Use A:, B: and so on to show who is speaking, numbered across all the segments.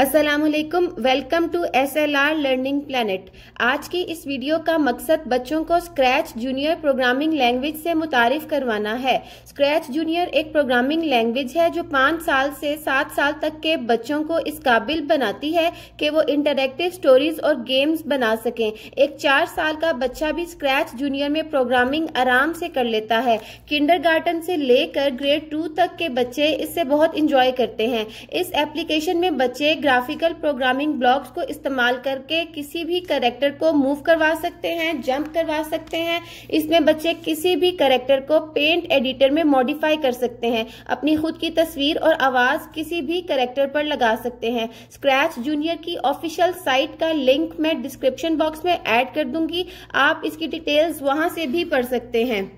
A: Aslam welcome to S L R learning planet आज की इस वीडियो का मकसद बच्चों को स्क्रैच जूनियर प्रोग्रामिंग लैंग्वेज से मुतारफ करवाना है स्क्रैच जूनियर एक प्रोग्रामिंग लैंग्वेज है जो पाँच साल से सात साल तक के बच्चों को इस काबिल बनाती है कि वो इंटरेक्टिव स्टोरीज और गेम्स बना सकें एक चार साल का बच्चा भी स्क्रैच जूनियर में प्रोग्रामिंग आराम से कर लेता है किंडर से लेकर ग्रेड टू तक के बच्चे इससे बहुत इंजॉय करते हैं इस एप्लीकेशन में बच्चे ग्राफिकल प्रोग्रामिंग ब्लॉक्स को इस्तेमाल करके किसी भी करेक्टर को मूव करवा सकते हैं जंप करवा सकते हैं इसमें बच्चे किसी भी करेक्टर को पेंट एडिटर में मॉडिफाई कर सकते हैं अपनी खुद की तस्वीर और आवाज किसी भी करेक्टर पर लगा सकते हैं स्क्रैच जूनियर की ऑफिशियल साइट का लिंक मैं डिस्क्रिप्शन बॉक्स में एड कर दूंगी आप इसकी डिटेल्स वहां से भी पढ़ सकते हैं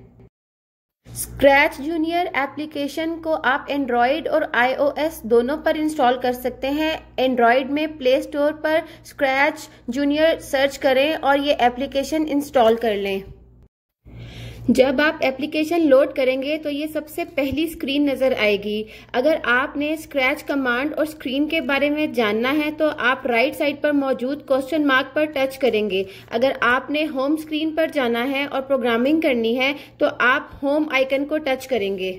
A: स्क्रैच जूनियर एप्लीकेशन को आप एंड्रॉयड और आईओएस दोनों पर इंस्टॉल कर सकते हैं एंड्रॉयड में प्ले स्टोर पर स्क्रैच जूनियर सर्च करें और ये एप्लीकेशन इंस्टॉल कर लें जब आप एप्लीकेशन लोड करेंगे तो ये सबसे पहली स्क्रीन नज़र आएगी अगर आपने स्क्रैच कमांड और स्क्रीन के बारे में जानना है तो आप राइट साइड पर मौजूद क्वेश्चन मार्क पर टच करेंगे अगर आपने होम स्क्रीन पर जाना है और प्रोग्रामिंग करनी है तो आप होम आइकन को टच करेंगे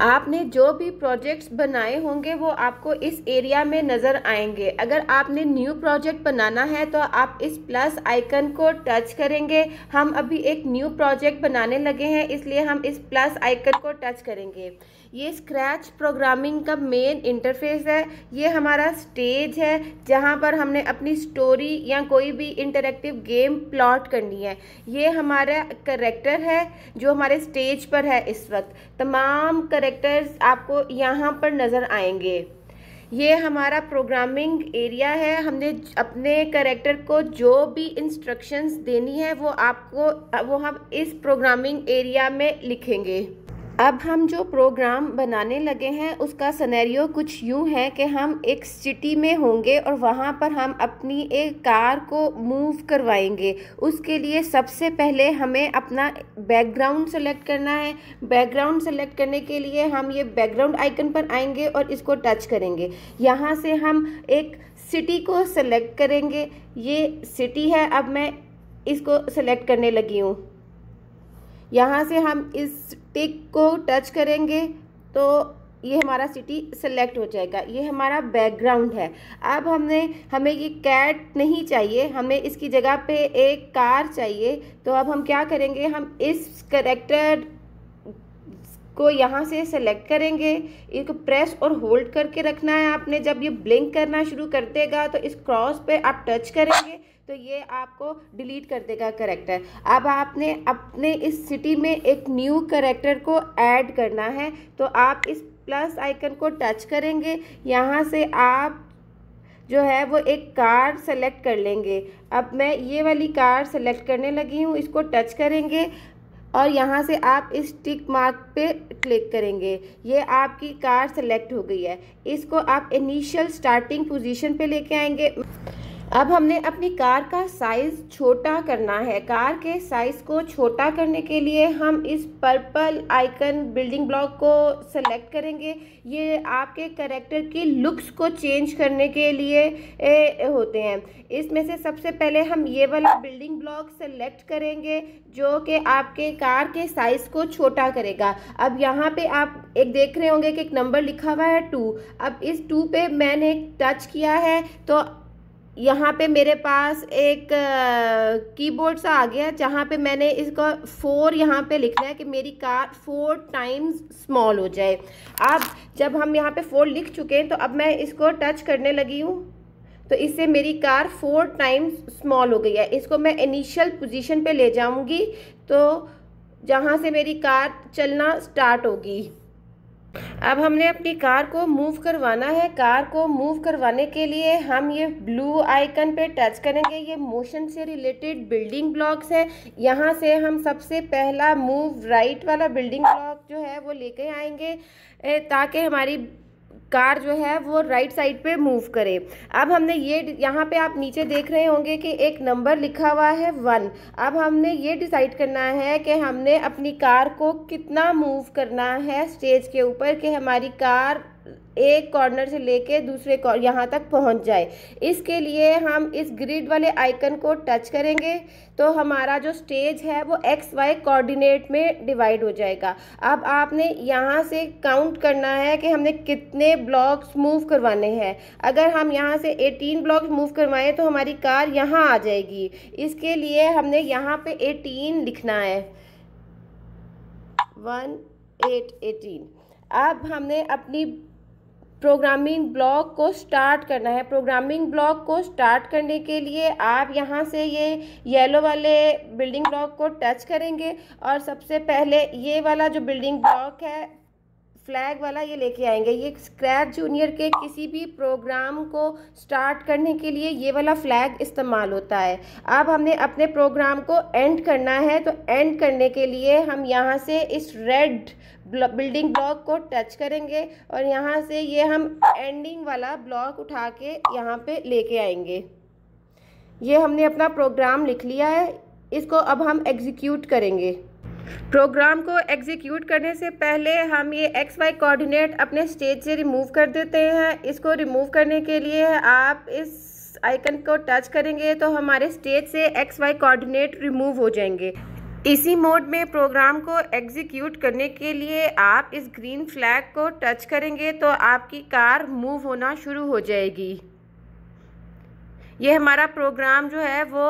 A: आपने जो भी प्रोजेक्ट्स बनाए होंगे वो आपको इस एरिया में नज़र आएंगे अगर आपने न्यू प्रोजेक्ट बनाना है तो आप इस प्लस आइकन को टच करेंगे हम अभी एक न्यू प्रोजेक्ट बनाने लगे हैं इसलिए हम इस प्लस आइकन को टच करेंगे ये स्क्रैच प्रोग्रामिंग का मेन इंटरफेस है ये हमारा स्टेज है जहाँ पर हमने अपनी स्टोरी या कोई भी इंटरेक्टिव गेम प्लॉट करनी है ये हमारा करेक्टर है जो हमारे स्टेज पर है इस वक्त तमाम करेक्टर्स आपको यहाँ पर नज़र आएंगे ये हमारा प्रोग्रामिंग एरिया है हमने अपने करेक्टर को जो भी इंस्ट्रक्शंस देनी है वो आपको वो हम इस प्रोग्रामिंग एरिया में लिखेंगे अब हम जो प्रोग्राम बनाने लगे हैं उसका सनेरियो कुछ यूँ है कि हम एक सिटी में होंगे और वहाँ पर हम अपनी एक कार को मूव करवाएंगे उसके लिए सबसे पहले हमें अपना बैकग्राउंड सेलेक्ट करना है बैकग्राउंड सेलेक्ट करने के लिए हम ये बैकग्राउंड आइकन पर आएंगे और इसको टच करेंगे यहाँ से हम एक सिटी को सेलेक्ट करेंगे ये सिटी है अब मैं इसको सेलेक्ट करने लगी हूँ यहाँ से हम इस टिक को टच करेंगे तो ये हमारा सिटी सेलेक्ट हो जाएगा ये हमारा बैकग्राउंड है अब हमने हमें ये कैट नहीं चाहिए हमें इसकी जगह पे एक कार चाहिए तो अब हम क्या करेंगे हम इस करेक्टर को यहाँ से सेलेक्ट करेंगे इसको प्रेस और होल्ड करके रखना है आपने जब ये ब्लिंक करना शुरू कर देगा तो इस क्रॉस पे आप टच करेंगे तो ये आपको डिलीट कर देगा करेक्टर अब आपने अपने इस सिटी में एक न्यू करेक्टर को ऐड करना है तो आप इस प्लस आइकन को टच करेंगे यहाँ से आप जो है वो एक कार सेलेक्ट कर लेंगे अब मैं ये वाली कार सेलेक्ट करने लगी हूँ इसको टच करेंगे और यहाँ से आप इस टिक मार्क पे क्लिक करेंगे ये आपकी कार सेलेक्ट हो गई है इसको आप इनिशियल स्टार्टिंग पोजीशन पे लेके आएंगे अब हमने अपनी कार का साइज़ छोटा करना है कार के साइज़ को छोटा करने के लिए हम इस पर्पल आइकन बिल्डिंग ब्लॉक को सेलेक्ट करेंगे ये आपके करेक्टर की लुक्स को चेंज करने के लिए ए, होते हैं इसमें से सबसे पहले हम ये वाला बिल्डिंग ब्लॉक सेलेक्ट करेंगे जो कि आपके कार के साइज़ को छोटा करेगा अब यहाँ पे आप एक देख रहे होंगे कि एक नंबर लिखा हुआ है टू अब इस टू पे मैंने टच किया है तो यहाँ पे मेरे पास एक कीबोर्ड सा आ गया जहाँ पे मैंने इसका फोर यहाँ पे लिखना है कि मेरी कार फोर टाइम्स स्मॉल हो जाए अब जब हम यहाँ पे फोर लिख चुके हैं तो अब मैं इसको टच करने लगी हूँ तो इससे मेरी कार फोर टाइम्स स्मॉल हो गई है इसको मैं इनिशियल पोजीशन पे ले जाऊँगी तो जहाँ से मेरी कार चलना स्टार्ट होगी अब हमने अपनी कार को मूव करवाना है कार को मूव करवाने के लिए हम ये ब्लू आइकन पे टच करेंगे ये मोशन से रिलेटेड बिल्डिंग ब्लॉक्स हैं यहाँ से हम सबसे पहला मूव राइट वाला बिल्डिंग ब्लॉक जो है वो लेके आएंगे ताकि हमारी कार जो है वो राइट साइड पे मूव करे अब हमने ये यहाँ पे आप नीचे देख रहे होंगे कि एक नंबर लिखा हुआ है वन अब हमने ये डिसाइड करना है कि हमने अपनी कार को कितना मूव करना है स्टेज के ऊपर कि हमारी कार एक कॉर्नर से लेके दूसरे कॉर्नर यहाँ तक पहुँच जाए इसके लिए हम इस ग्रिड वाले आइकन को टच करेंगे तो हमारा जो स्टेज है वो एक्स वाई कोऑर्डिनेट में डिवाइड हो जाएगा अब आपने यहाँ से काउंट करना है कि हमने कितने ब्लॉक्स मूव करवाने हैं अगर हम यहाँ से 18 ब्लॉक्स मूव करवाएं तो हमारी कार यहाँ आ जाएगी इसके लिए हमने यहाँ पे 18 लिखना है वन एट एटीन अब हमने अपनी प्रोग्रामिंग ब्लॉक को स्टार्ट करना है प्रोग्रामिंग ब्लॉक को स्टार्ट करने के लिए आप यहाँ से ये येलो वाले बिल्डिंग ब्लॉक को टच करेंगे और सबसे पहले ये वाला जो बिल्डिंग ब्लॉक है फ्लैग वाला ये लेके आएंगे ये स्क्रैच जूनियर के किसी भी प्रोग्राम को स्टार्ट करने के लिए ये वाला फ्लैग इस्तेमाल होता है अब हमने अपने प्रोग्राम को एंड करना है तो एंड करने के लिए हम यहाँ से इस रेड बिल्डिंग ब्लॉक को टच करेंगे और यहाँ से ये हम एंडिंग वाला ब्लॉक उठा के यहाँ पर लेके आएंगे ये हमने अपना प्रोग्राम लिख लिया है इसको अब हम एग्जीक्यूट करेंगे प्रोग्राम को एग्जीक्यूट करने से पहले हम ये एक्स वाई कोऑर्डिनेट अपने स्टेज से रिमूव कर देते हैं इसको रिमूव करने के लिए आप इस आइकन को टच करेंगे तो हमारे स्टेज से एक्स वाई कोऑर्डिनेट रिमूव हो जाएंगे इसी मोड में प्रोग्राम को एग्जीक्यूट करने के लिए आप इस ग्रीन फ्लैग को टच करेंगे तो आपकी कार मूव होना शुरू हो जाएगी ये हमारा प्रोग्राम जो है वो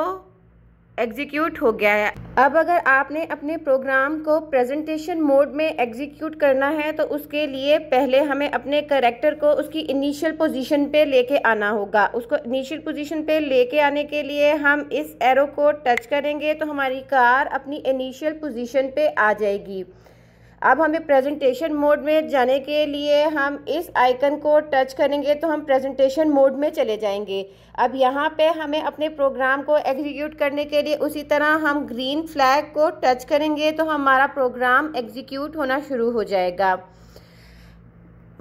A: एग्जीक्यूट हो गया है अब अगर आपने अपने प्रोग्राम को प्रेजेंटेशन मोड में एग्जीक्यूट करना है तो उसके लिए पहले हमें अपने करेक्टर को उसकी इनिशियल पोजीशन पे लेके आना होगा उसको इनिशियल पोजीशन पे लेके आने के लिए हम इस एरो को टच करेंगे तो हमारी कार अपनी इनिशियल पोजीशन पे आ जाएगी अब हमें प्रेजेंटेशन मोड में जाने के लिए हम इस आइकन को टच करेंगे तो हम प्रेजेंटेशन मोड में चले जाएंगे अब यहाँ पे हमें अपने प्रोग्राम को एग्जीक्यूट करने के लिए उसी तरह हम ग्रीन फ्लैग को टच करेंगे तो हमारा प्रोग्राम एग्जीक्यूट होना शुरू हो जाएगा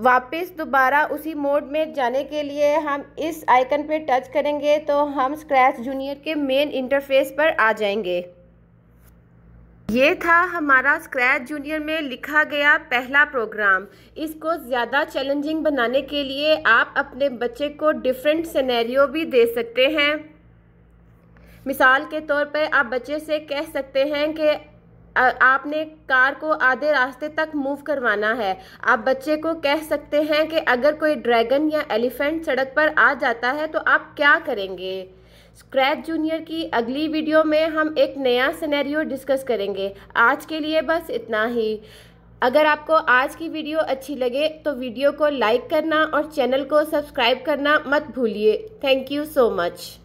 A: वापस दोबारा उसी मोड में जाने के लिए हम इस आइकन पे टच करेंगे तो हम स्क्रैच जूनियर के मेन इंटरफेस पर आ जाएंगे ये था हमारा स्क्रैच जूनियर में लिखा गया पहला प्रोग्राम इसको ज़्यादा चैलेंजिंग बनाने के लिए आप अपने बच्चे को डिफरेंट सिनेरियो भी दे सकते हैं मिसाल के तौर पर आप बच्चे से कह सकते हैं कि आपने कार को आधे रास्ते तक मूव करवाना है आप बच्चे को कह सकते हैं कि अगर कोई ड्रैगन या एलिफेंट सड़क पर आ जाता है तो आप क्या करेंगे स्क्रैच जूनियर की अगली वीडियो में हम एक नया सिनेरियो डिस्कस करेंगे आज के लिए बस इतना ही अगर आपको आज की वीडियो अच्छी लगे तो वीडियो को लाइक करना और चैनल को सब्सक्राइब करना मत भूलिए थैंक यू सो मच